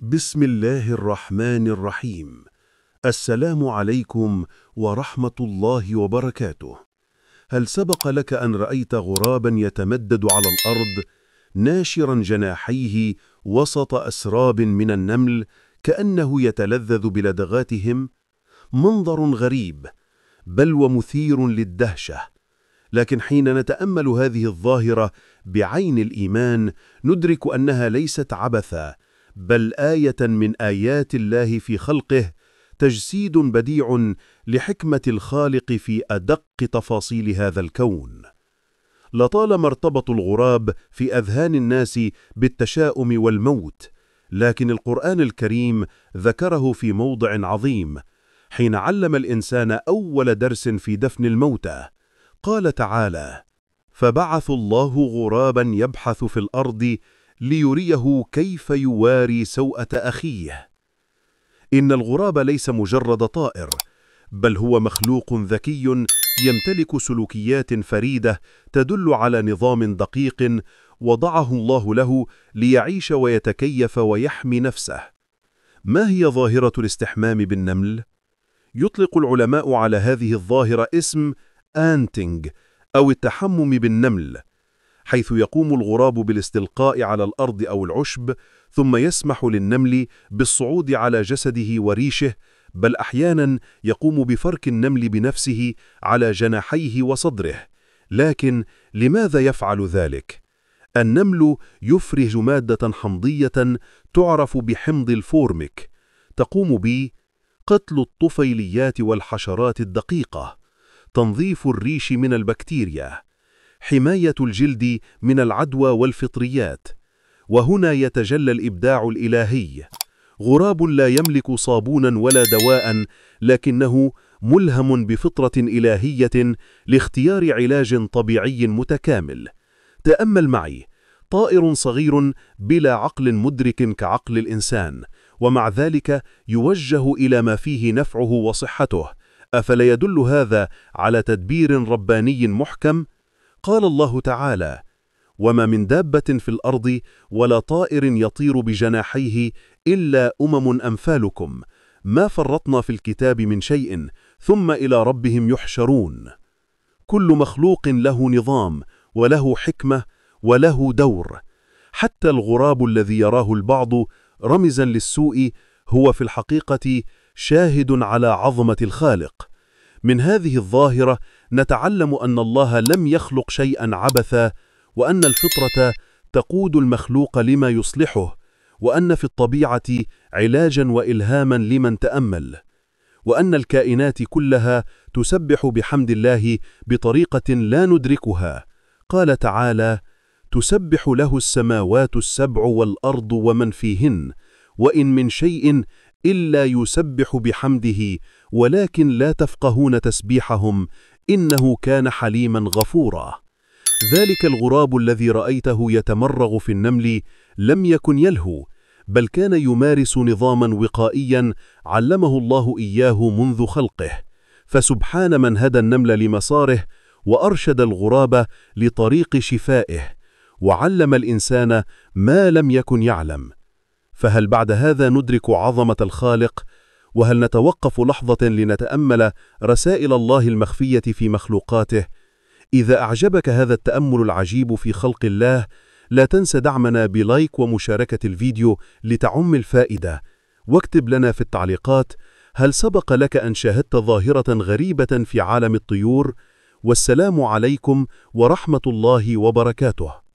بسم الله الرحمن الرحيم السلام عليكم ورحمة الله وبركاته هل سبق لك أن رأيت غرابا يتمدد على الأرض ناشرا جناحيه وسط أسراب من النمل كأنه يتلذذ بلدغاتهم منظر غريب بل ومثير للدهشة لكن حين نتأمل هذه الظاهرة بعين الإيمان ندرك أنها ليست عبثاً بل آية من آيات الله في خلقه تجسيد بديع لحكمة الخالق في أدق تفاصيل هذا الكون لطالما ارتبط الغراب في أذهان الناس بالتشاؤم والموت لكن القرآن الكريم ذكره في موضع عظيم حين علم الإنسان أول درس في دفن الموتى قال تعالى فبعث الله غرابا يبحث في الأرض ليريه كيف يواري سوءة أخيه إن الغراب ليس مجرد طائر بل هو مخلوق ذكي يمتلك سلوكيات فريدة تدل على نظام دقيق وضعه الله له ليعيش ويتكيف ويحمي نفسه ما هي ظاهرة الاستحمام بالنمل؟ يطلق العلماء على هذه الظاهرة اسم آنتينج أو التحمم بالنمل حيث يقوم الغراب بالاستلقاء على الأرض أو العشب ثم يسمح للنمل بالصعود على جسده وريشه بل أحيانا يقوم بفرك النمل بنفسه على جناحيه وصدره لكن لماذا يفعل ذلك؟ النمل يفرج مادة حمضية تعرف بحمض الفورميك تقوم ب قتل الطفيليات والحشرات الدقيقة تنظيف الريش من البكتيريا حماية الجلد من العدوى والفطريات وهنا يتجلى الإبداع الإلهي غراب لا يملك صابونا ولا دواء لكنه ملهم بفطرة إلهية لاختيار علاج طبيعي متكامل تأمل معي طائر صغير بلا عقل مدرك كعقل الإنسان ومع ذلك يوجه إلى ما فيه نفعه وصحته أفلا يدل هذا على تدبير رباني محكم؟ قال الله تعالى وما من دابة في الأرض ولا طائر يطير بجناحيه إلا أمم أمثالكم ما فرطنا في الكتاب من شيء ثم إلى ربهم يحشرون كل مخلوق له نظام وله حكمة وله دور حتى الغراب الذي يراه البعض رمزا للسوء هو في الحقيقة شاهد على عظمة الخالق من هذه الظاهرة نتعلم أن الله لم يخلق شيئا عبثا وأن الفطرة تقود المخلوق لما يصلحه وأن في الطبيعة علاجا وإلهاما لمن تأمل وأن الكائنات كلها تسبح بحمد الله بطريقة لا ندركها قال تعالى تسبح له السماوات السبع والأرض ومن فيهن وإن من شيء إلا يسبح بحمده ولكن لا تفقهون تسبيحهم إنه كان حليما غفورا ذلك الغراب الذي رأيته يتمرغ في النمل لم يكن يلهو بل كان يمارس نظاما وقائيا علمه الله إياه منذ خلقه فسبحان من هدى النمل لمساره وأرشد الغراب لطريق شفائه وعلم الإنسان ما لم يكن يعلم فهل بعد هذا ندرك عظمة الخالق؟ وهل نتوقف لحظة لنتأمل رسائل الله المخفية في مخلوقاته؟ إذا أعجبك هذا التأمل العجيب في خلق الله، لا تنس دعمنا بلايك ومشاركة الفيديو لتعم الفائدة، واكتب لنا في التعليقات هل سبق لك أن شاهدت ظاهرة غريبة في عالم الطيور؟ والسلام عليكم ورحمة الله وبركاته